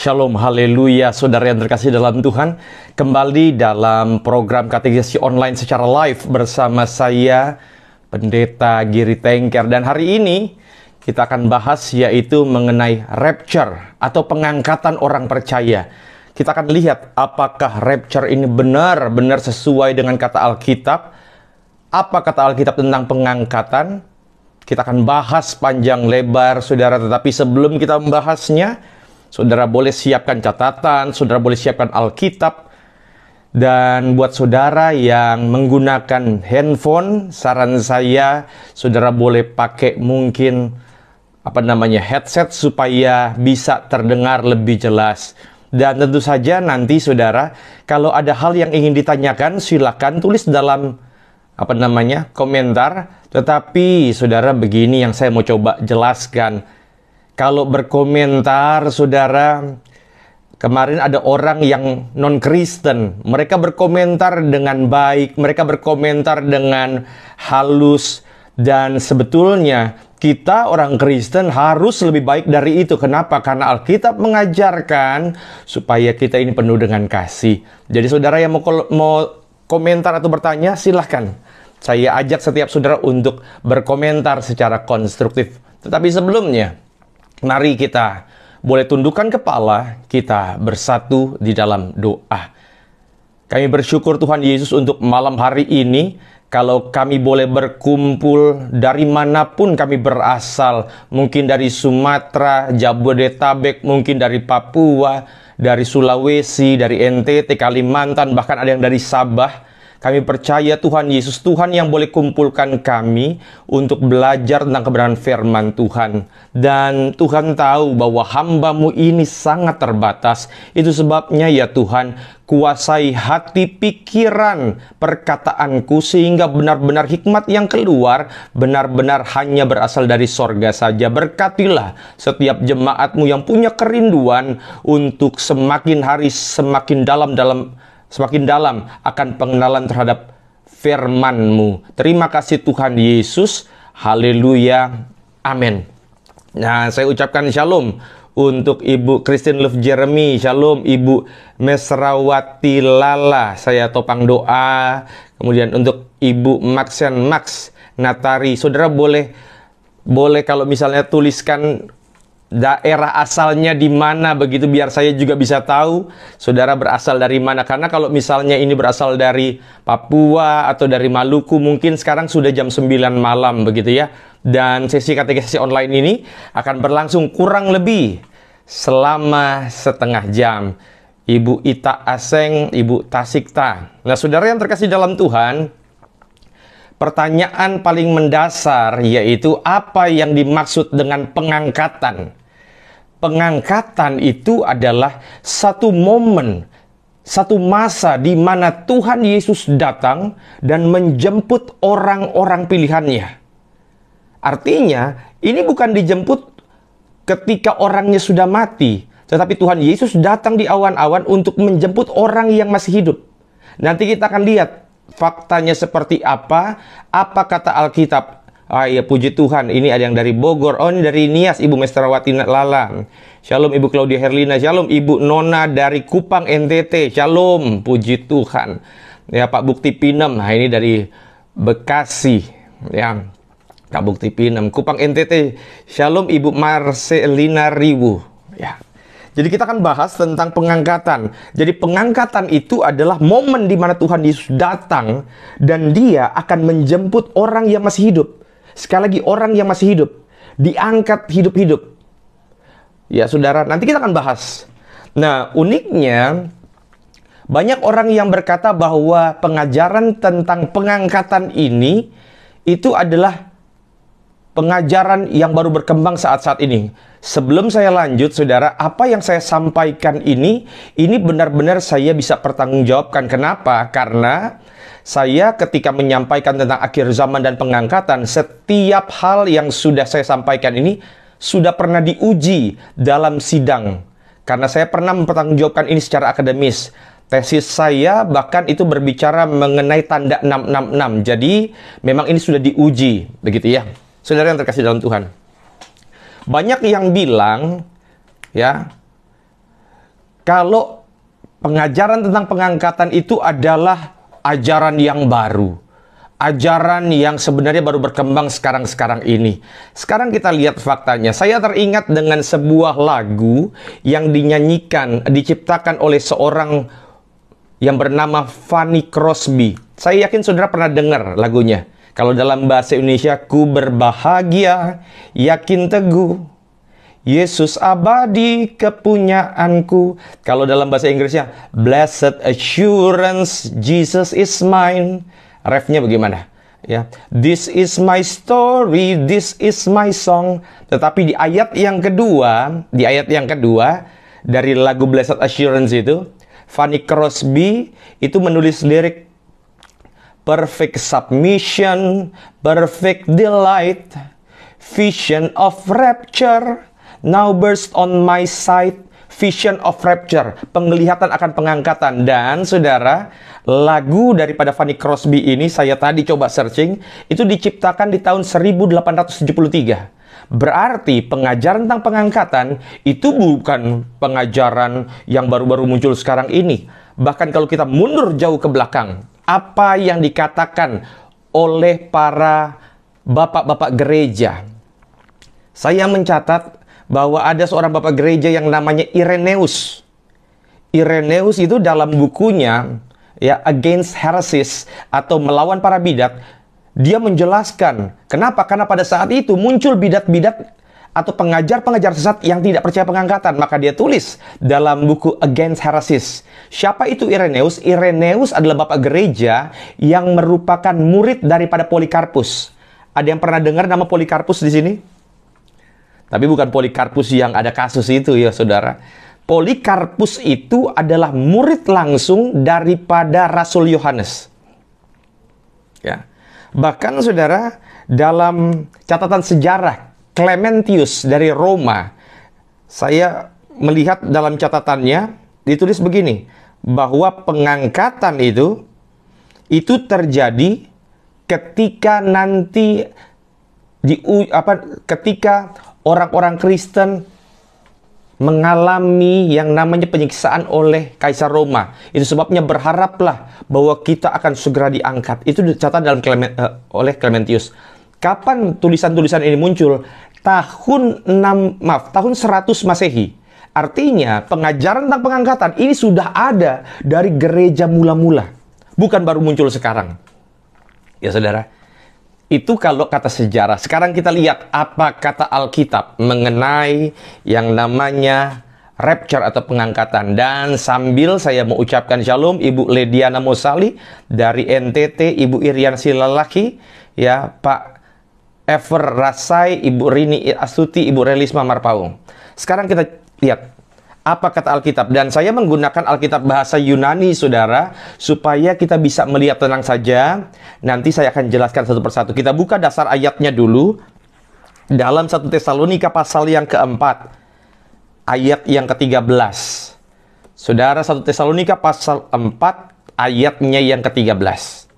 Shalom, haleluya, saudara yang terkasih dalam Tuhan. Kembali dalam program kategori online secara live bersama saya, Pendeta Giri Tengker. Dan hari ini kita akan bahas yaitu mengenai rapture atau pengangkatan orang percaya. Kita akan lihat apakah rapture ini benar-benar sesuai dengan kata Alkitab. Apa kata Alkitab tentang pengangkatan? Kita akan bahas panjang lebar, saudara. Tetapi sebelum kita membahasnya, Saudara boleh siapkan catatan, saudara boleh siapkan Alkitab. Dan buat saudara yang menggunakan handphone, saran saya saudara boleh pakai mungkin apa namanya headset supaya bisa terdengar lebih jelas. Dan tentu saja nanti saudara kalau ada hal yang ingin ditanyakan silakan tulis dalam apa namanya komentar. Tetapi saudara begini yang saya mau coba jelaskan kalau berkomentar saudara Kemarin ada orang yang non-Kristen, mereka berkomentar dengan baik, mereka berkomentar dengan halus, dan sebetulnya kita orang Kristen harus lebih baik dari itu. Kenapa? Karena Alkitab mengajarkan supaya kita ini penuh dengan kasih. Jadi saudara yang mau, mau komentar atau bertanya, silahkan. Saya ajak setiap saudara untuk berkomentar secara konstruktif. Tetapi sebelumnya, Nari kita boleh tundukkan kepala, kita bersatu di dalam doa. Kami bersyukur Tuhan Yesus untuk malam hari ini, kalau kami boleh berkumpul dari manapun kami berasal, mungkin dari Sumatera, Jabodetabek, mungkin dari Papua, dari Sulawesi, dari NTT, Kalimantan, bahkan ada yang dari Sabah kami percaya Tuhan Yesus, Tuhan yang boleh kumpulkan kami untuk belajar tentang kebenaran firman Tuhan. Dan Tuhan tahu bahwa hambamu ini sangat terbatas. Itu sebabnya ya Tuhan, kuasai hati pikiran perkataanku sehingga benar-benar hikmat yang keluar benar-benar hanya berasal dari sorga saja. Berkatilah setiap jemaatmu yang punya kerinduan untuk semakin hari semakin dalam dalam semakin dalam akan pengenalan terhadap firman-Mu. Terima kasih Tuhan Yesus. Haleluya. Amin. Nah, saya ucapkan shalom untuk Ibu Christine Love Jeremy. Shalom Ibu Mesrawati Lala. Saya topang doa. Kemudian untuk Ibu Maxen Max Natari. Saudara boleh boleh kalau misalnya tuliskan daerah asalnya di mana begitu biar saya juga bisa tahu saudara berasal dari mana karena kalau misalnya ini berasal dari Papua atau dari Maluku mungkin sekarang sudah jam 9 malam begitu ya dan sesi katekesi online ini akan berlangsung kurang lebih selama setengah jam Ibu Ita Aseng, Ibu Tasikta. Nah, saudara yang terkasih dalam Tuhan, pertanyaan paling mendasar yaitu apa yang dimaksud dengan pengangkatan? pengangkatan itu adalah satu momen, satu masa di mana Tuhan Yesus datang dan menjemput orang-orang pilihannya. Artinya, ini bukan dijemput ketika orangnya sudah mati, tetapi Tuhan Yesus datang di awan-awan untuk menjemput orang yang masih hidup. Nanti kita akan lihat faktanya seperti apa, apa kata Alkitab Ah ya puji Tuhan, ini ada yang dari Bogor, oh ini dari Nias, Ibu Mesterawati Lalang. Shalom Ibu Claudia Herlina, Shalom Ibu Nona dari Kupang NTT, Shalom, puji Tuhan. Ya Pak Bukti Pinem, nah ini dari Bekasi, ya Pak Bukti Pinem, Kupang NTT, Shalom Ibu Marcelina Riwu, ya jadi kita akan bahas tentang pengangkatan. Jadi pengangkatan itu adalah momen di mana Tuhan Yesus datang dan dia akan menjemput orang yang masih hidup. Sekali lagi, orang yang masih hidup, diangkat hidup-hidup. Ya, saudara, nanti kita akan bahas. Nah, uniknya, banyak orang yang berkata bahwa pengajaran tentang pengangkatan ini itu adalah pengajaran yang baru berkembang saat-saat ini. Sebelum saya lanjut, saudara, apa yang saya sampaikan ini, ini benar-benar saya bisa pertanggungjawabkan. Kenapa? Karena saya ketika menyampaikan tentang akhir zaman dan pengangkatan, setiap hal yang sudah saya sampaikan ini sudah pernah diuji dalam sidang. Karena saya pernah mempertanggungjawabkan ini secara akademis. Tesis saya bahkan itu berbicara mengenai tanda 666. Jadi memang ini sudah diuji, begitu ya. Saudara yang terkasih dalam Tuhan. Banyak yang bilang ya, kalau pengajaran tentang pengangkatan itu adalah ajaran yang baru. Ajaran yang sebenarnya baru berkembang sekarang-sekarang ini. Sekarang kita lihat faktanya. Saya teringat dengan sebuah lagu yang dinyanyikan, diciptakan oleh seorang yang bernama Fanny Crosby. Saya yakin saudara pernah dengar lagunya. Kalau dalam bahasa Indonesia, ku berbahagia, yakin teguh Yesus abadi kepunyaanku. Kalau dalam bahasa Inggrisnya, blessed assurance Jesus is mine. Refnya bagaimana? Ya, this is my story, this is my song. Tetapi di ayat yang kedua, di ayat yang kedua dari lagu Blessed Assurance itu, Fanny Crosby itu menulis lirik perfect submission, perfect delight, vision of rapture, Now burst on my sight Vision of Rapture, penglihatan akan pengangkatan. Dan saudara, lagu daripada Fanny Crosby ini saya tadi coba searching, itu diciptakan di tahun 1873. Berarti pengajaran tentang pengangkatan itu bukan pengajaran yang baru-baru muncul sekarang ini. Bahkan kalau kita mundur jauh ke belakang, apa yang dikatakan oleh para bapak-bapak gereja. Saya mencatat bahwa ada seorang bapak gereja yang namanya Ireneus. Ireneus itu dalam bukunya ya Against Heresies atau melawan para bidak, dia menjelaskan kenapa karena pada saat itu muncul bidak-bidak atau pengajar-pengajar sesat yang tidak percaya pengangkatan. Maka dia tulis dalam buku Against Heresies. Siapa itu Ireneus? Ireneus adalah bapak gereja yang merupakan murid daripada Polikarpus. Ada yang pernah dengar nama Polikarpus di sini? Tapi bukan Polikarpus yang ada kasus itu ya saudara. Polikarpus itu adalah murid langsung daripada Rasul Yohanes. Ya. Bahkan saudara, dalam catatan sejarah Clementius dari Roma, saya melihat dalam catatannya ditulis begini, bahwa pengangkatan itu itu terjadi ketika nanti di apa ketika orang-orang Kristen mengalami yang namanya penyiksaan oleh Kaisar Roma. Itu sebabnya berharaplah bahwa kita akan segera diangkat. Itu dicatat dalam Clement, uh, eh, oleh Clementius. Kapan tulisan-tulisan ini muncul? Tahun 6 maaf, tahun 100 Masehi. Artinya, pengajaran tentang pengangkatan ini sudah ada dari gereja mula-mula. Bukan baru muncul sekarang. Ya saudara, itu kalau kata sejarah. Sekarang kita lihat apa kata Alkitab mengenai yang namanya rapture atau pengangkatan. Dan sambil saya mengucapkan shalom Ibu Lediana Mosali dari NTT, Ibu Irian Silalaki, ya Pak Ever Rasai, Ibu Rini Astuti, Ibu Relisma Marpaung. Sekarang kita lihat apa kata Alkitab? Dan saya menggunakan Alkitab bahasa Yunani, saudara, supaya kita bisa melihat tenang saja. Nanti saya akan jelaskan satu persatu. Kita buka dasar ayatnya dulu. Dalam 1 Tesalonika pasal yang keempat, ayat yang ke-13. Saudara, 1 Tesalonika pasal 4, ayatnya yang ke-13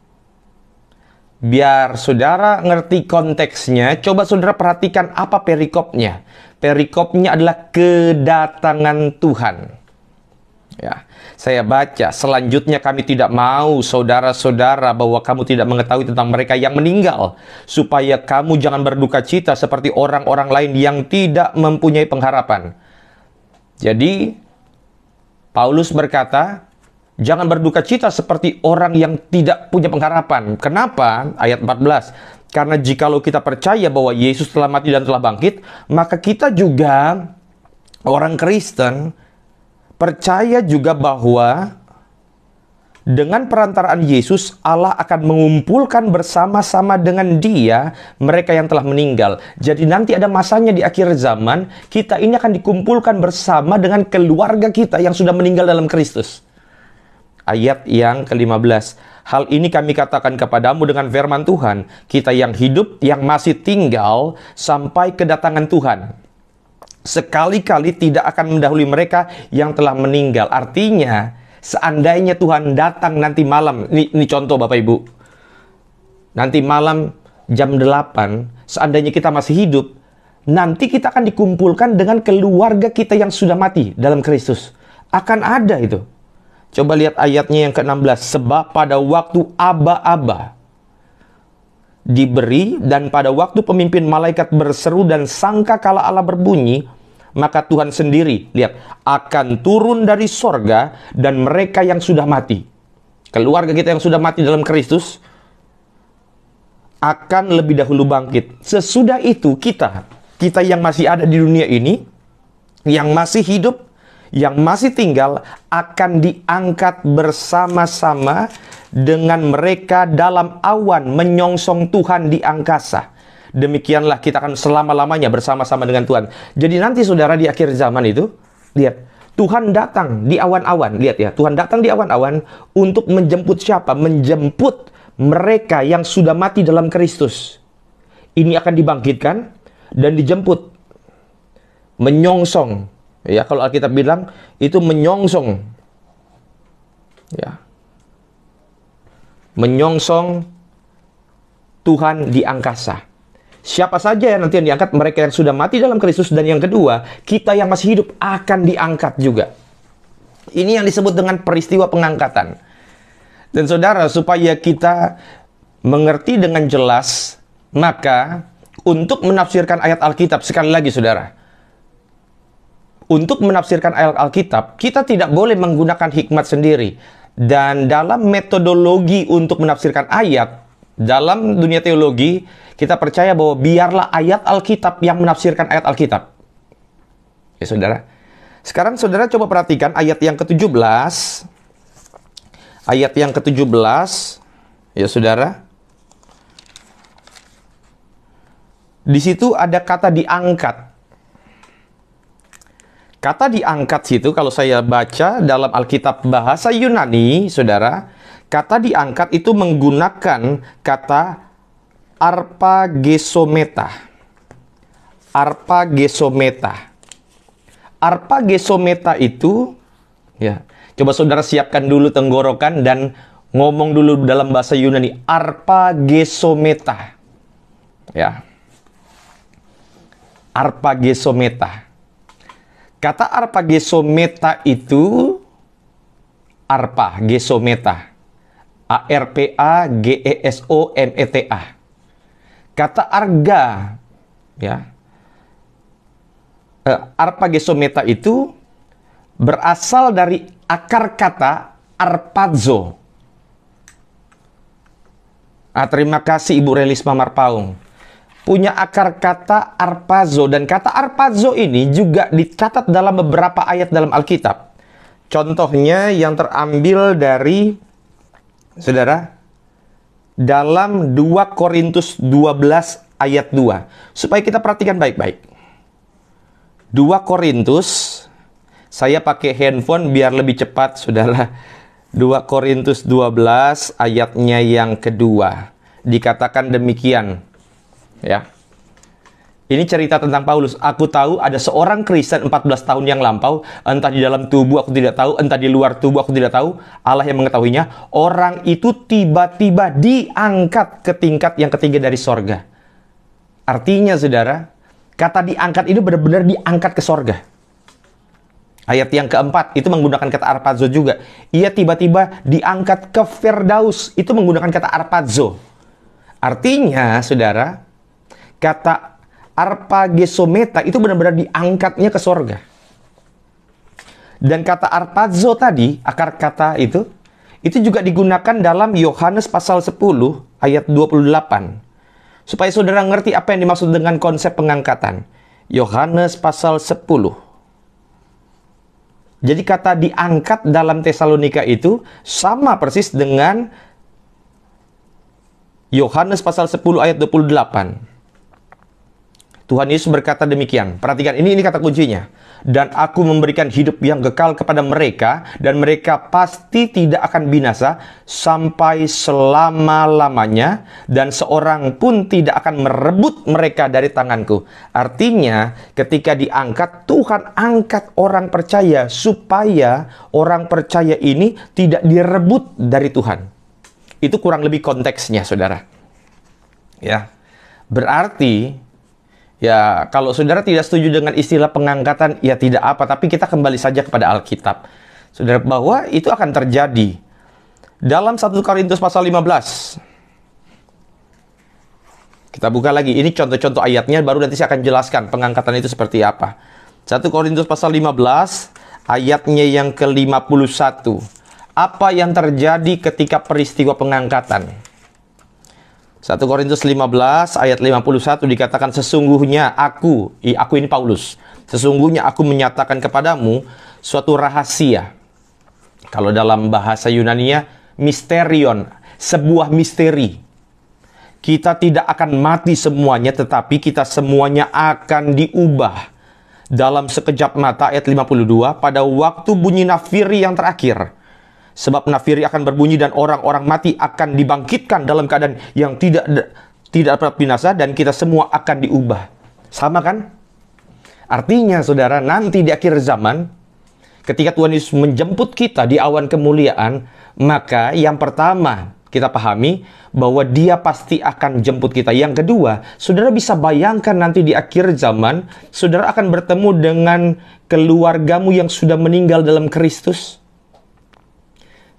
biar saudara ngerti konteksnya, coba saudara perhatikan apa perikopnya. Perikopnya adalah kedatangan Tuhan. Ya, saya baca selanjutnya kami tidak mau saudara-saudara bahwa kamu tidak mengetahui tentang mereka yang meninggal supaya kamu jangan berduka cita seperti orang-orang lain yang tidak mempunyai pengharapan. Jadi Paulus berkata, Jangan berduka cita seperti orang yang tidak punya pengharapan. Kenapa? Ayat 14. Karena jikalau kita percaya bahwa Yesus telah mati dan telah bangkit, maka kita juga orang Kristen percaya juga bahwa dengan perantaraan Yesus, Allah akan mengumpulkan bersama-sama dengan Dia mereka yang telah meninggal. Jadi, nanti ada masanya di akhir zaman, kita ini akan dikumpulkan bersama dengan keluarga kita yang sudah meninggal dalam Kristus ayat yang ke-15. Hal ini kami katakan kepadamu dengan firman Tuhan, kita yang hidup, yang masih tinggal sampai kedatangan Tuhan. Sekali-kali tidak akan mendahului mereka yang telah meninggal. Artinya, seandainya Tuhan datang nanti malam, ini, ini contoh Bapak Ibu. Nanti malam jam 8, seandainya kita masih hidup, nanti kita akan dikumpulkan dengan keluarga kita yang sudah mati dalam Kristus. Akan ada itu. Coba lihat ayatnya yang ke-16. Sebab pada waktu aba-aba diberi dan pada waktu pemimpin malaikat berseru dan sangka kala Allah berbunyi, maka Tuhan sendiri, lihat, akan turun dari sorga dan mereka yang sudah mati. Keluarga kita yang sudah mati dalam Kristus akan lebih dahulu bangkit. Sesudah itu kita, kita yang masih ada di dunia ini, yang masih hidup, yang masih tinggal akan diangkat bersama-sama dengan mereka dalam awan menyongsong Tuhan di angkasa. Demikianlah kita akan selama-lamanya bersama-sama dengan Tuhan. Jadi nanti saudara di akhir zaman itu, lihat. Tuhan datang di awan-awan. Lihat ya, Tuhan datang di awan-awan untuk menjemput siapa? Menjemput mereka yang sudah mati dalam Kristus. Ini akan dibangkitkan dan dijemput. Menyongsong Ya, kalau Alkitab bilang itu menyongsong. Ya. Menyongsong Tuhan di angkasa. Siapa saja yang nanti yang diangkat, mereka yang sudah mati dalam Kristus dan yang kedua, kita yang masih hidup akan diangkat juga. Ini yang disebut dengan peristiwa pengangkatan. Dan saudara, supaya kita mengerti dengan jelas, maka untuk menafsirkan ayat Alkitab sekali lagi saudara, untuk menafsirkan ayat Alkitab, kita tidak boleh menggunakan hikmat sendiri. Dan dalam metodologi untuk menafsirkan ayat, dalam dunia teologi, kita percaya bahwa biarlah ayat Alkitab yang menafsirkan ayat Alkitab. Ya, saudara. Sekarang saudara coba perhatikan ayat yang ke-17. Ayat yang ke-17. Ya, saudara. Di situ ada kata diangkat. Kata diangkat situ kalau saya baca dalam Alkitab bahasa Yunani, Saudara, kata diangkat itu menggunakan kata arpagesometa. Arpagesometa. Arpagesometa itu ya, coba Saudara siapkan dulu tenggorokan dan ngomong dulu dalam bahasa Yunani arpagesometa. Ya. Arpagesometa. Kata arpa gesometa itu arpa gesometa. A R P A G E S O M E T A. Kata arga ya. Eh, arpa gesometa itu berasal dari akar kata arpazo. Ah, terima kasih Ibu Relisma Marpaung punya akar kata arpazo dan kata arpazo ini juga dicatat dalam beberapa ayat dalam Alkitab. Contohnya yang terambil dari Saudara dalam 2 Korintus 12 ayat 2. Supaya kita perhatikan baik-baik. 2 Korintus saya pakai handphone biar lebih cepat Saudara. 2 Korintus 12 ayatnya yang kedua. Dikatakan demikian ya. Ini cerita tentang Paulus. Aku tahu ada seorang Kristen 14 tahun yang lampau, entah di dalam tubuh aku tidak tahu, entah di luar tubuh aku tidak tahu, Allah yang mengetahuinya. Orang itu tiba-tiba diangkat ke tingkat yang ketiga dari sorga. Artinya saudara, kata diangkat itu benar-benar diangkat ke sorga. Ayat yang keempat, itu menggunakan kata arpazo juga. Ia tiba-tiba diangkat ke Firdaus, itu menggunakan kata arpazo. Artinya, saudara, kata arpa gesometa itu benar-benar diangkatnya ke sorga. Dan kata arpazo tadi, akar kata itu, itu juga digunakan dalam Yohanes pasal 10 ayat 28. Supaya saudara ngerti apa yang dimaksud dengan konsep pengangkatan. Yohanes pasal 10. Jadi kata diangkat dalam Tesalonika itu sama persis dengan Yohanes pasal 10 ayat 28. Tuhan Yesus berkata demikian. Perhatikan ini ini kata kuncinya. Dan aku memberikan hidup yang kekal kepada mereka dan mereka pasti tidak akan binasa sampai selama-lamanya dan seorang pun tidak akan merebut mereka dari tanganku. Artinya ketika diangkat Tuhan angkat orang percaya supaya orang percaya ini tidak direbut dari Tuhan. Itu kurang lebih konteksnya Saudara. Ya. Berarti Ya, kalau saudara tidak setuju dengan istilah pengangkatan, ya tidak apa. Tapi kita kembali saja kepada Alkitab. Saudara, bahwa itu akan terjadi. Dalam 1 Korintus pasal 15. Kita buka lagi. Ini contoh-contoh ayatnya, baru nanti saya akan jelaskan pengangkatan itu seperti apa. 1 Korintus pasal 15, ayatnya yang ke-51. Apa yang terjadi ketika peristiwa pengangkatan? 1 Korintus 15 ayat 51 dikatakan sesungguhnya aku, aku ini Paulus, sesungguhnya aku menyatakan kepadamu suatu rahasia. Kalau dalam bahasa Yunaninya misterion, sebuah misteri. Kita tidak akan mati semuanya tetapi kita semuanya akan diubah dalam sekejap mata ayat 52 pada waktu bunyi nafiri yang terakhir Sebab nafiri akan berbunyi dan orang-orang mati akan dibangkitkan dalam keadaan yang tidak tidak dapat binasa dan kita semua akan diubah. Sama kan? Artinya saudara, nanti di akhir zaman, ketika Tuhan Yesus menjemput kita di awan kemuliaan, maka yang pertama kita pahami bahwa dia pasti akan jemput kita. Yang kedua, saudara bisa bayangkan nanti di akhir zaman, saudara akan bertemu dengan keluargamu yang sudah meninggal dalam Kristus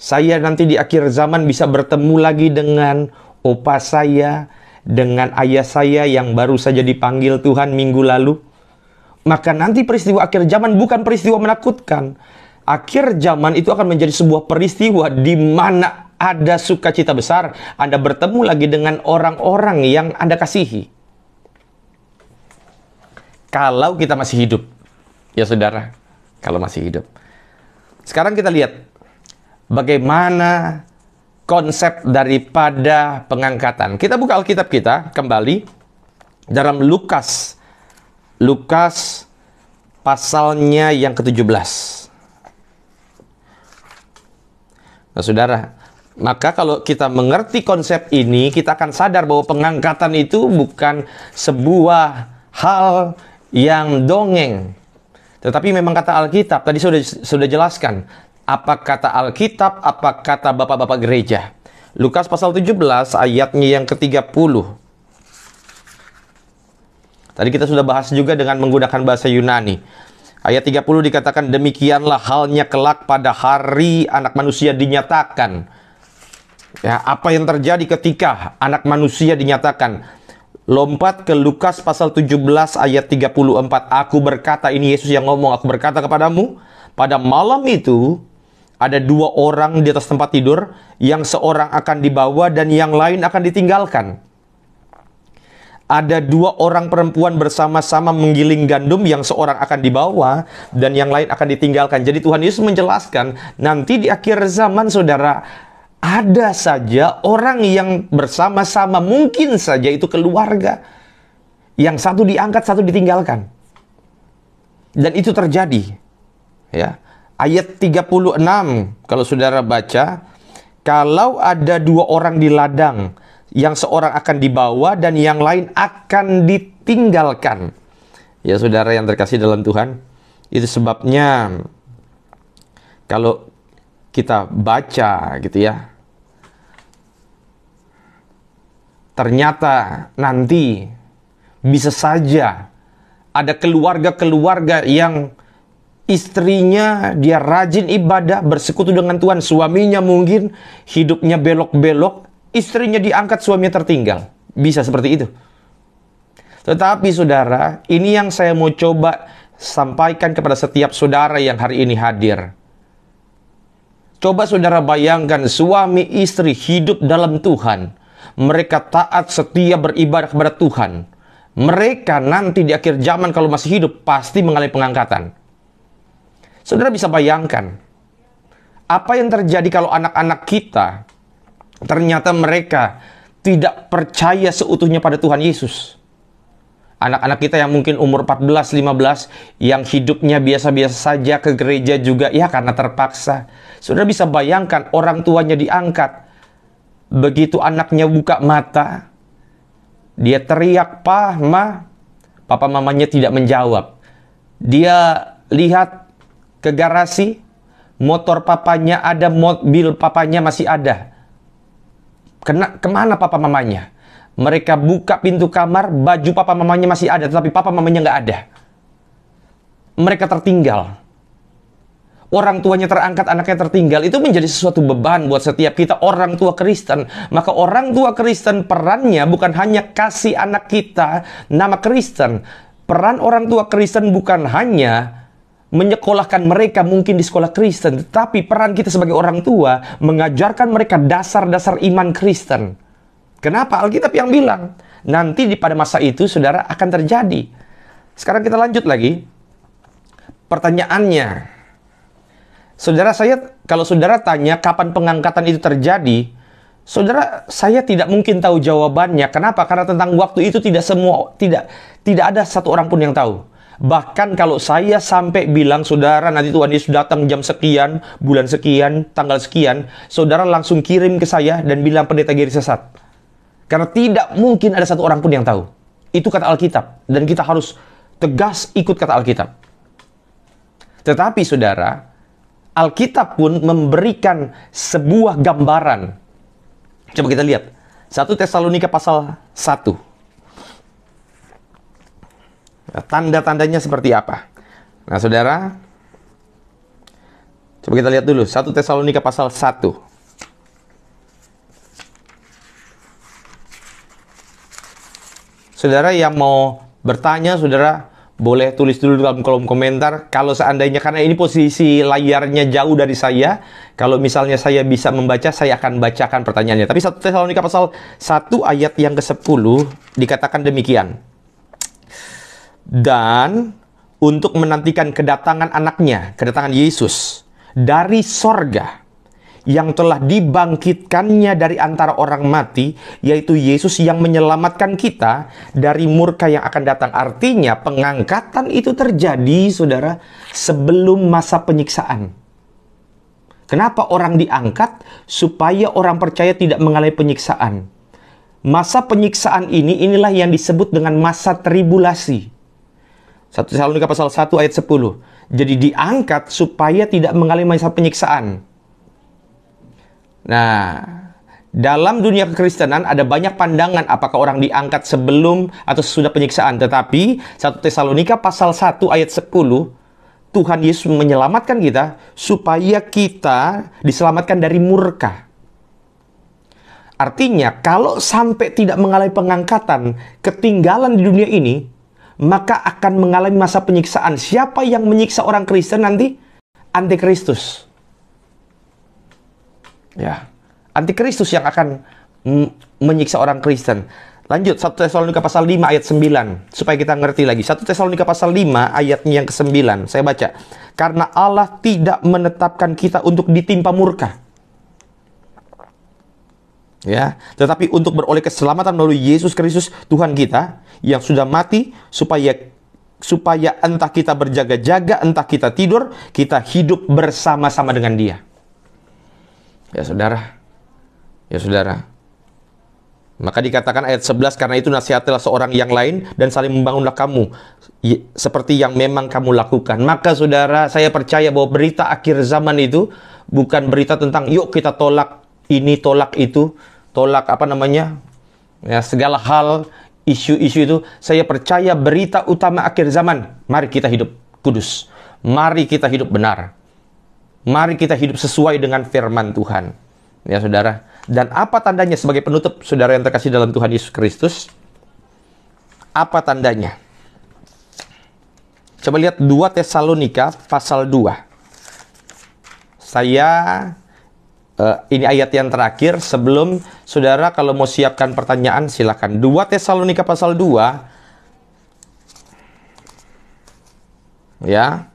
saya nanti di akhir zaman bisa bertemu lagi dengan opa saya, dengan ayah saya yang baru saja dipanggil Tuhan minggu lalu. Maka nanti peristiwa akhir zaman bukan peristiwa menakutkan. Akhir zaman itu akan menjadi sebuah peristiwa di mana ada sukacita besar. Anda bertemu lagi dengan orang-orang yang Anda kasihi. Kalau kita masih hidup. Ya saudara, kalau masih hidup. Sekarang kita lihat bagaimana konsep daripada pengangkatan. Kita buka Alkitab kita kembali dalam Lukas. Lukas pasalnya yang ke-17. Nah, Saudara, maka kalau kita mengerti konsep ini, kita akan sadar bahwa pengangkatan itu bukan sebuah hal yang dongeng. Tetapi memang kata Alkitab tadi sudah sudah jelaskan apa kata Alkitab, apa kata bapak-bapak gereja. Lukas pasal 17 ayatnya yang ke-30. Tadi kita sudah bahas juga dengan menggunakan bahasa Yunani. Ayat 30 dikatakan demikianlah halnya kelak pada hari anak manusia dinyatakan. Ya, apa yang terjadi ketika anak manusia dinyatakan? Lompat ke Lukas pasal 17 ayat 34. Aku berkata, ini Yesus yang ngomong, aku berkata kepadamu, pada malam itu ada dua orang di atas tempat tidur, yang seorang akan dibawa dan yang lain akan ditinggalkan. Ada dua orang perempuan bersama-sama menggiling gandum, yang seorang akan dibawa dan yang lain akan ditinggalkan. Jadi Tuhan Yesus menjelaskan, nanti di akhir zaman saudara, ada saja orang yang bersama-sama mungkin saja itu keluarga. Yang satu diangkat, satu ditinggalkan. Dan itu terjadi. Ya ayat 36 kalau saudara baca kalau ada dua orang di ladang yang seorang akan dibawa dan yang lain akan ditinggalkan ya saudara yang terkasih dalam Tuhan itu sebabnya kalau kita baca gitu ya ternyata nanti bisa saja ada keluarga-keluarga yang istrinya dia rajin ibadah, bersekutu dengan Tuhan, suaminya mungkin hidupnya belok-belok, istrinya diangkat, suaminya tertinggal. Bisa seperti itu. Tetapi saudara, ini yang saya mau coba sampaikan kepada setiap saudara yang hari ini hadir. Coba saudara bayangkan suami istri hidup dalam Tuhan. Mereka taat setia beribadah kepada Tuhan. Mereka nanti di akhir zaman kalau masih hidup pasti mengalami pengangkatan. Saudara bisa bayangkan, apa yang terjadi kalau anak-anak kita ternyata mereka tidak percaya seutuhnya pada Tuhan Yesus. Anak-anak kita yang mungkin umur 14, 15, yang hidupnya biasa-biasa saja ke gereja juga, ya karena terpaksa. Saudara bisa bayangkan orang tuanya diangkat. Begitu anaknya buka mata, dia teriak, "Pah, ma." Papa mamanya tidak menjawab. Dia lihat ke garasi, motor papanya ada, mobil papanya masih ada. Kena, kemana papa mamanya? Mereka buka pintu kamar, baju papa mamanya masih ada, tetapi papa mamanya nggak ada. Mereka tertinggal. Orang tuanya terangkat, anaknya tertinggal. Itu menjadi sesuatu beban buat setiap kita orang tua Kristen. Maka orang tua Kristen perannya bukan hanya kasih anak kita nama Kristen. Peran orang tua Kristen bukan hanya menyekolahkan mereka mungkin di sekolah Kristen, tetapi peran kita sebagai orang tua mengajarkan mereka dasar-dasar iman Kristen. Kenapa Alkitab yang bilang? Nanti di pada masa itu saudara akan terjadi. Sekarang kita lanjut lagi. Pertanyaannya, saudara saya kalau saudara tanya kapan pengangkatan itu terjadi, saudara saya tidak mungkin tahu jawabannya. Kenapa? Karena tentang waktu itu tidak semua tidak tidak ada satu orang pun yang tahu. Bahkan kalau saya sampai bilang saudara nanti Tuhan Yesus datang jam sekian, bulan sekian, tanggal sekian, saudara langsung kirim ke saya dan bilang pendeta giri sesat. Karena tidak mungkin ada satu orang pun yang tahu. Itu kata Alkitab dan kita harus tegas ikut kata Alkitab. Tetapi saudara, Alkitab pun memberikan sebuah gambaran. Coba kita lihat. 1 Tesalonika pasal 1 tanda-tandanya seperti apa? Nah, saudara, coba kita lihat dulu. Satu Tesalonika pasal 1. Saudara yang mau bertanya, saudara boleh tulis dulu dalam kolom komentar. Kalau seandainya, karena ini posisi layarnya jauh dari saya, kalau misalnya saya bisa membaca, saya akan bacakan pertanyaannya. Tapi Satu Tesalonika pasal 1 ayat yang ke-10 dikatakan demikian dan untuk menantikan kedatangan anaknya, kedatangan Yesus dari sorga yang telah dibangkitkannya dari antara orang mati, yaitu Yesus yang menyelamatkan kita dari murka yang akan datang. Artinya, pengangkatan itu terjadi, saudara, sebelum masa penyiksaan. Kenapa orang diangkat? Supaya orang percaya tidak mengalami penyiksaan. Masa penyiksaan ini, inilah yang disebut dengan masa tribulasi. 1 Tesalonika pasal 1 ayat 10. Jadi diangkat supaya tidak mengalami masa penyiksaan. Nah, dalam dunia kekristenan ada banyak pandangan apakah orang diangkat sebelum atau sesudah penyiksaan. Tetapi 1 Tesalonika pasal 1 ayat 10 Tuhan Yesus menyelamatkan kita supaya kita diselamatkan dari murka. Artinya, kalau sampai tidak mengalami pengangkatan, ketinggalan di dunia ini, maka akan mengalami masa penyiksaan. Siapa yang menyiksa orang Kristen nanti? Antikristus. Ya, antikristus yang akan menyiksa orang Kristen. Lanjut 1 Tesalonika pasal 5 ayat 9 supaya kita ngerti lagi. 1 Tesalonika pasal 5 ayatnya yang ke-9. Saya baca. Karena Allah tidak menetapkan kita untuk ditimpa murka ya. Tetapi untuk beroleh keselamatan melalui Yesus Kristus Tuhan kita yang sudah mati supaya supaya entah kita berjaga-jaga, entah kita tidur, kita hidup bersama-sama dengan Dia. Ya Saudara. Ya Saudara. Maka dikatakan ayat 11 karena itu nasihatilah seorang yang lain dan saling membangunlah kamu seperti yang memang kamu lakukan. Maka Saudara, saya percaya bahwa berita akhir zaman itu bukan berita tentang yuk kita tolak ini tolak itu, tolak apa namanya ya segala hal isu-isu itu saya percaya berita utama akhir zaman mari kita hidup kudus mari kita hidup benar mari kita hidup sesuai dengan firman Tuhan ya saudara dan apa tandanya sebagai penutup saudara yang terkasih dalam Tuhan Yesus Kristus apa tandanya coba lihat 2 Tesalonika pasal 2 saya Uh, ini ayat yang terakhir sebelum saudara kalau mau siapkan pertanyaan silakan 2 Tesalonika pasal 2 ya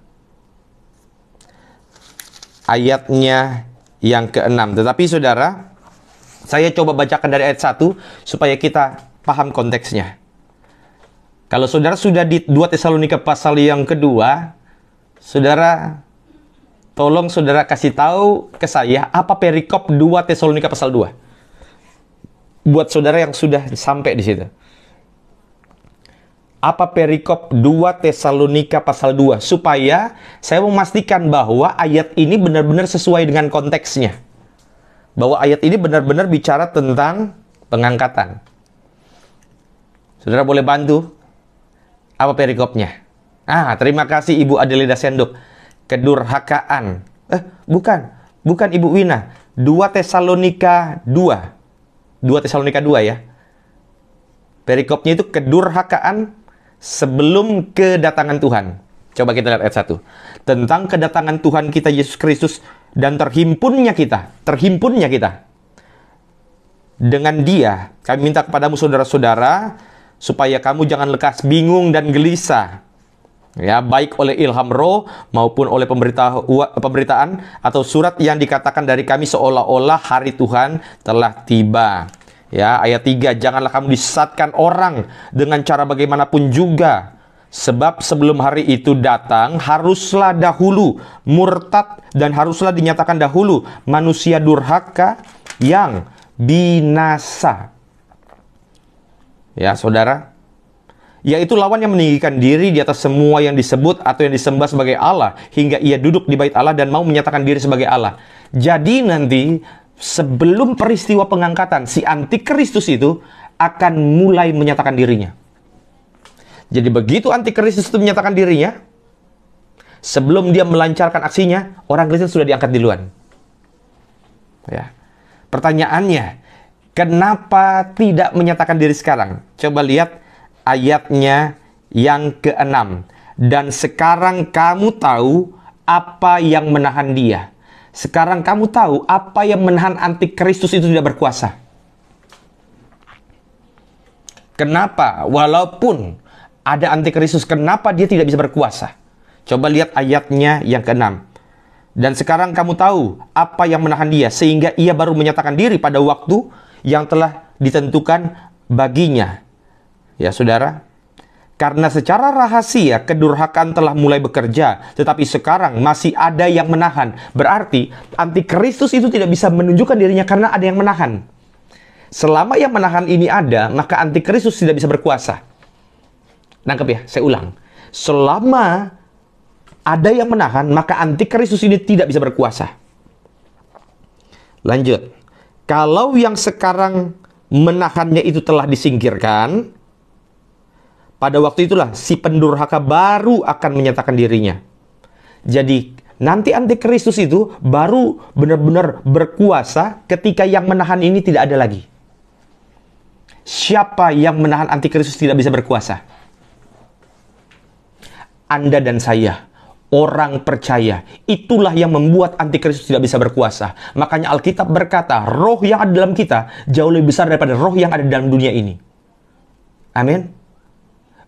ayatnya yang keenam tetapi saudara saya coba bacakan dari ayat 1 supaya kita paham konteksnya kalau saudara sudah di 2 Tesalonika pasal yang kedua saudara Tolong saudara kasih tahu ke saya apa perikop 2 Tesalonika pasal 2. Buat saudara yang sudah sampai di situ. Apa perikop 2 Tesalonika pasal 2 supaya saya memastikan bahwa ayat ini benar-benar sesuai dengan konteksnya. Bahwa ayat ini benar-benar bicara tentang pengangkatan. Saudara boleh bantu? Apa perikopnya? Ah, terima kasih Ibu Adelida Senduk kedurhakaan. Eh, bukan. Bukan Ibu Wina. 2 Tesalonika 2. 2 Tesalonika 2 ya. Perikopnya itu kedurhakaan sebelum kedatangan Tuhan. Coba kita lihat ayat 1. Tentang kedatangan Tuhan kita Yesus Kristus dan terhimpunnya kita, terhimpunnya kita. Dengan dia, kami minta kepadamu saudara-saudara, supaya kamu jangan lekas bingung dan gelisah ya baik oleh ilham roh maupun oleh pemberitaan atau surat yang dikatakan dari kami seolah-olah hari Tuhan telah tiba. Ya, ayat 3, janganlah kamu disesatkan orang dengan cara bagaimanapun juga. Sebab sebelum hari itu datang, haruslah dahulu murtad dan haruslah dinyatakan dahulu manusia durhaka yang binasa. Ya, saudara, yaitu lawan yang meninggikan diri di atas semua yang disebut atau yang disembah sebagai Allah hingga ia duduk di bait Allah dan mau menyatakan diri sebagai Allah. Jadi nanti sebelum peristiwa pengangkatan si antikristus itu akan mulai menyatakan dirinya. Jadi begitu antikristus itu menyatakan dirinya, sebelum dia melancarkan aksinya, orang Kristen sudah diangkat di luar. Ya. Pertanyaannya, kenapa tidak menyatakan diri sekarang? Coba lihat ayatnya yang keenam. Dan sekarang kamu tahu apa yang menahan dia. Sekarang kamu tahu apa yang menahan antikristus itu tidak berkuasa. Kenapa? Walaupun ada antikristus, kenapa dia tidak bisa berkuasa? Coba lihat ayatnya yang keenam. Dan sekarang kamu tahu apa yang menahan dia, sehingga ia baru menyatakan diri pada waktu yang telah ditentukan baginya. Ya, saudara, karena secara rahasia kedurhakan telah mulai bekerja, tetapi sekarang masih ada yang menahan. Berarti antikristus itu tidak bisa menunjukkan dirinya karena ada yang menahan. Selama yang menahan ini ada, maka antikristus tidak bisa berkuasa. Nangkep ya, saya ulang. Selama ada yang menahan, maka antikristus ini tidak bisa berkuasa. Lanjut. Kalau yang sekarang menahannya itu telah disingkirkan, pada waktu itulah si pendurhaka baru akan menyatakan dirinya. Jadi nanti antikristus itu baru benar-benar berkuasa ketika yang menahan ini tidak ada lagi. Siapa yang menahan antikristus tidak bisa berkuasa? Anda dan saya, orang percaya. Itulah yang membuat antikristus tidak bisa berkuasa. Makanya Alkitab berkata, roh yang ada dalam kita jauh lebih besar daripada roh yang ada dalam dunia ini. Amin.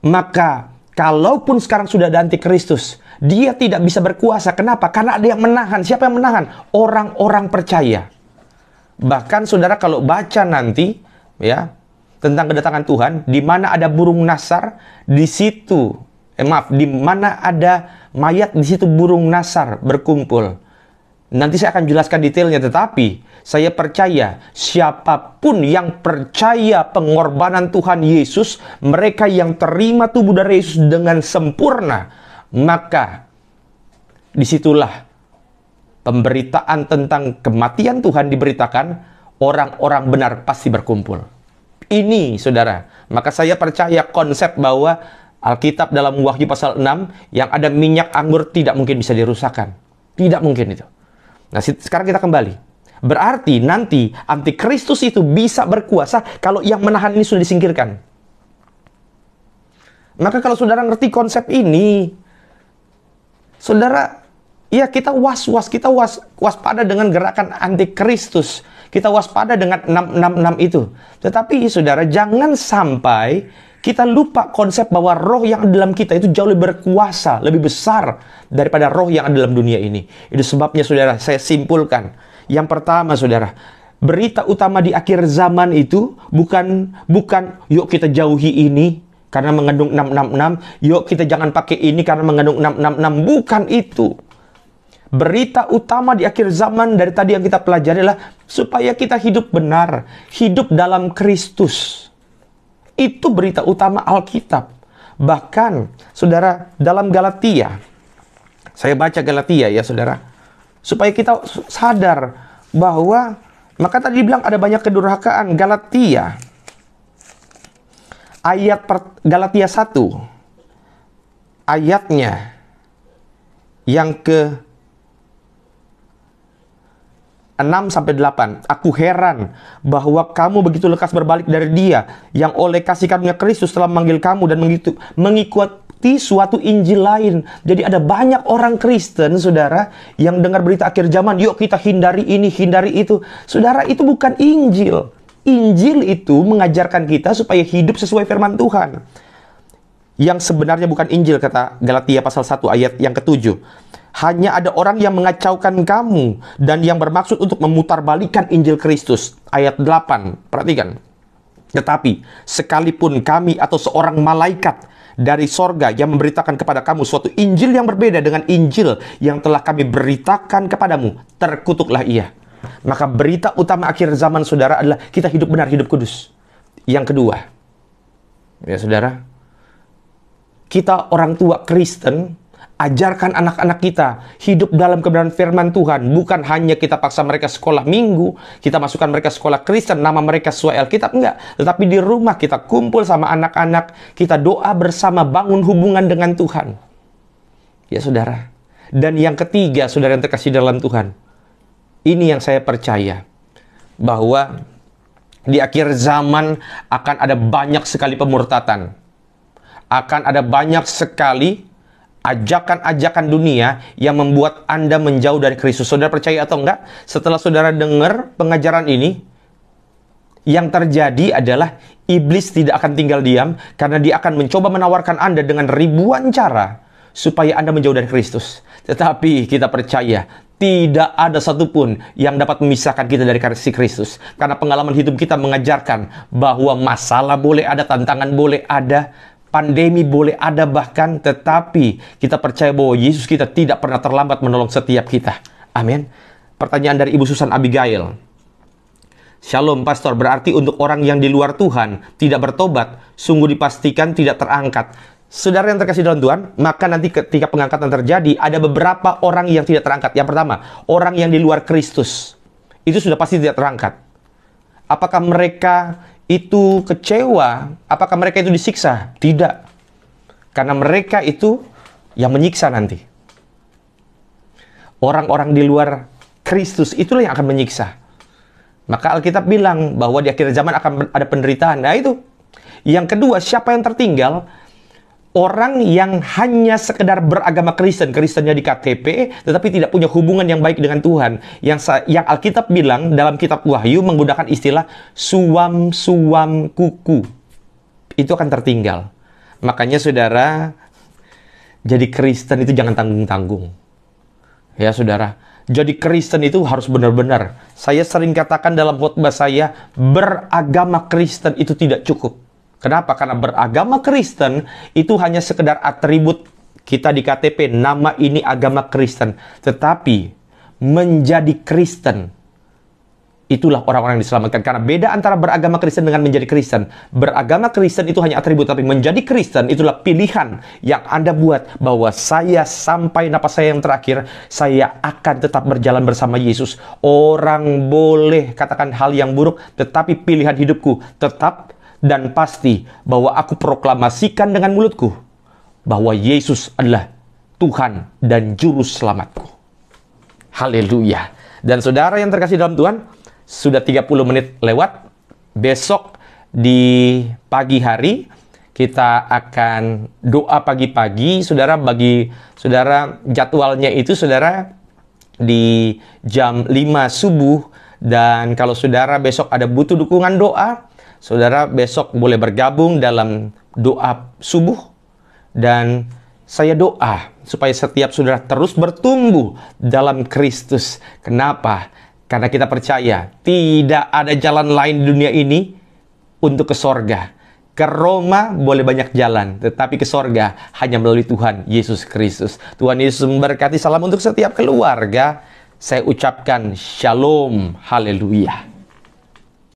Maka kalaupun sekarang sudah ada antikristus, dia tidak bisa berkuasa. Kenapa? Karena ada yang menahan. Siapa yang menahan? Orang-orang percaya. Bahkan saudara kalau baca nanti ya tentang kedatangan Tuhan, di mana ada burung nasar, di situ eh, maaf, di mana ada mayat, di situ burung nasar berkumpul. Nanti saya akan jelaskan detailnya, tetapi saya percaya siapapun yang percaya pengorbanan Tuhan Yesus, mereka yang terima tubuh dari Yesus dengan sempurna, maka disitulah pemberitaan tentang kematian Tuhan diberitakan, orang-orang benar pasti berkumpul. Ini, saudara, maka saya percaya konsep bahwa Alkitab dalam Wahyu pasal 6 yang ada minyak anggur tidak mungkin bisa dirusakkan. Tidak mungkin itu. Nah, sekarang kita kembali. Berarti nanti antikristus itu bisa berkuasa kalau yang menahan ini sudah disingkirkan. Maka kalau saudara ngerti konsep ini, saudara, ya kita was-was, kita was waspada dengan gerakan antikristus. Kita waspada dengan 666 itu. Tetapi saudara, jangan sampai kita lupa konsep bahwa roh yang dalam kita itu jauh lebih berkuasa, lebih besar daripada roh yang ada dalam dunia ini. Itu sebabnya saudara, saya simpulkan. Yang pertama saudara, berita utama di akhir zaman itu bukan bukan yuk kita jauhi ini karena mengandung 666, yuk kita jangan pakai ini karena mengandung 666, bukan itu. Berita utama di akhir zaman dari tadi yang kita pelajari adalah supaya kita hidup benar, hidup dalam Kristus. Itu berita utama Alkitab. Bahkan, saudara, dalam Galatia, saya baca Galatia ya saudara, supaya kita sadar bahwa, maka tadi dibilang ada banyak kedurhakaan, Galatia, ayat per, Galatia 1, ayatnya yang ke 6 sampai 8. Aku heran bahwa kamu begitu lekas berbalik dari dia yang oleh kasih karunia Kristus telah memanggil kamu dan mengikuti, mengikuti suatu Injil lain. Jadi ada banyak orang Kristen, saudara, yang dengar berita akhir zaman, yuk kita hindari ini, hindari itu. Saudara, itu bukan Injil. Injil itu mengajarkan kita supaya hidup sesuai firman Tuhan. Yang sebenarnya bukan Injil, kata Galatia pasal 1 ayat yang ketujuh hanya ada orang yang mengacaukan kamu dan yang bermaksud untuk memutarbalikan Injil Kristus. Ayat 8, perhatikan. Tetapi, sekalipun kami atau seorang malaikat dari sorga yang memberitakan kepada kamu suatu Injil yang berbeda dengan Injil yang telah kami beritakan kepadamu, terkutuklah ia. Maka berita utama akhir zaman saudara adalah kita hidup benar, hidup kudus. Yang kedua, ya saudara, kita orang tua Kristen Ajarkan anak-anak kita hidup dalam kebenaran firman Tuhan. Bukan hanya kita paksa mereka sekolah minggu, kita masukkan mereka sekolah Kristen, nama mereka sesuai Alkitab. Enggak. Tetapi di rumah kita kumpul sama anak-anak, kita doa bersama, bangun hubungan dengan Tuhan. Ya saudara. Dan yang ketiga, saudara yang terkasih dalam Tuhan. Ini yang saya percaya. Bahwa di akhir zaman akan ada banyak sekali pemurtatan. Akan ada banyak sekali ajakan-ajakan dunia yang membuat Anda menjauh dari Kristus. Saudara percaya atau enggak? Setelah saudara dengar pengajaran ini, yang terjadi adalah iblis tidak akan tinggal diam karena dia akan mencoba menawarkan Anda dengan ribuan cara supaya Anda menjauh dari Kristus. Tetapi kita percaya tidak ada satupun yang dapat memisahkan kita dari kasih Kristus. Karena pengalaman hidup kita mengajarkan bahwa masalah boleh ada, tantangan boleh ada, pandemi boleh ada bahkan tetapi kita percaya bahwa Yesus kita tidak pernah terlambat menolong setiap kita. Amin. Pertanyaan dari Ibu Susan Abigail. Shalom pastor, berarti untuk orang yang di luar Tuhan tidak bertobat, sungguh dipastikan tidak terangkat. Saudara yang terkasih dalam Tuhan, maka nanti ketika pengangkatan terjadi, ada beberapa orang yang tidak terangkat. Yang pertama, orang yang di luar Kristus. Itu sudah pasti tidak terangkat. Apakah mereka itu kecewa, apakah mereka itu disiksa? Tidak. Karena mereka itu yang menyiksa nanti. Orang-orang di luar Kristus itulah yang akan menyiksa. Maka Alkitab bilang bahwa di akhir zaman akan ada penderitaan. Nah itu. Yang kedua, siapa yang tertinggal? orang yang hanya sekedar beragama Kristen, Kristennya di KTP, tetapi tidak punya hubungan yang baik dengan Tuhan. Yang, yang Alkitab bilang dalam kitab Wahyu menggunakan istilah suam-suam kuku. Itu akan tertinggal. Makanya saudara, jadi Kristen itu jangan tanggung-tanggung. Ya saudara, jadi Kristen itu harus benar-benar. Saya sering katakan dalam khotbah saya, beragama Kristen itu tidak cukup Kenapa? Karena beragama Kristen itu hanya sekedar atribut kita di KTP, nama ini agama Kristen. Tetapi menjadi Kristen itulah orang-orang yang diselamatkan. Karena beda antara beragama Kristen dengan menjadi Kristen. Beragama Kristen itu hanya atribut, tapi menjadi Kristen itulah pilihan yang Anda buat bahwa saya sampai napas saya yang terakhir, saya akan tetap berjalan bersama Yesus. Orang boleh katakan hal yang buruk, tetapi pilihan hidupku tetap dan pasti bahwa aku proklamasikan dengan mulutku bahwa Yesus adalah Tuhan dan Juru Selamatku. Haleluya. Dan saudara yang terkasih dalam Tuhan, sudah 30 menit lewat. Besok di pagi hari, kita akan doa pagi-pagi. Saudara, bagi saudara jadwalnya itu saudara di jam 5 subuh. Dan kalau saudara besok ada butuh dukungan doa, Saudara besok boleh bergabung dalam doa subuh dan saya doa supaya setiap saudara terus bertumbuh dalam Kristus. Kenapa? Karena kita percaya tidak ada jalan lain di dunia ini untuk ke sorga. Ke Roma boleh banyak jalan, tetapi ke sorga hanya melalui Tuhan Yesus Kristus. Tuhan Yesus memberkati salam untuk setiap keluarga. Saya ucapkan shalom, haleluya.